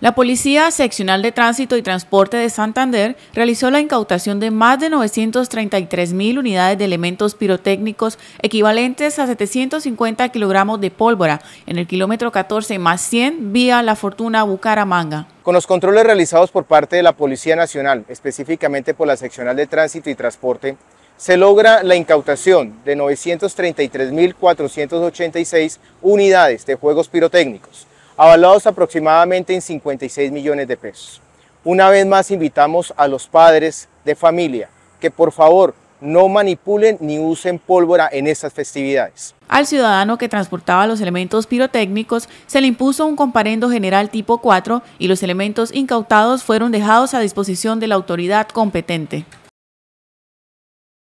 La Policía Seccional de Tránsito y Transporte de Santander realizó la incautación de más de 933 mil unidades de elementos pirotécnicos equivalentes a 750 kilogramos de pólvora en el kilómetro 14 más 100 vía La Fortuna Bucaramanga. Con los controles realizados por parte de la Policía Nacional, específicamente por la Seccional de Tránsito y Transporte, se logra la incautación de 933.486 unidades de juegos pirotécnicos Avalados aproximadamente en 56 millones de pesos. Una vez más invitamos a los padres de familia que por favor no manipulen ni usen pólvora en estas festividades. Al ciudadano que transportaba los elementos pirotécnicos se le impuso un comparendo general tipo 4 y los elementos incautados fueron dejados a disposición de la autoridad competente.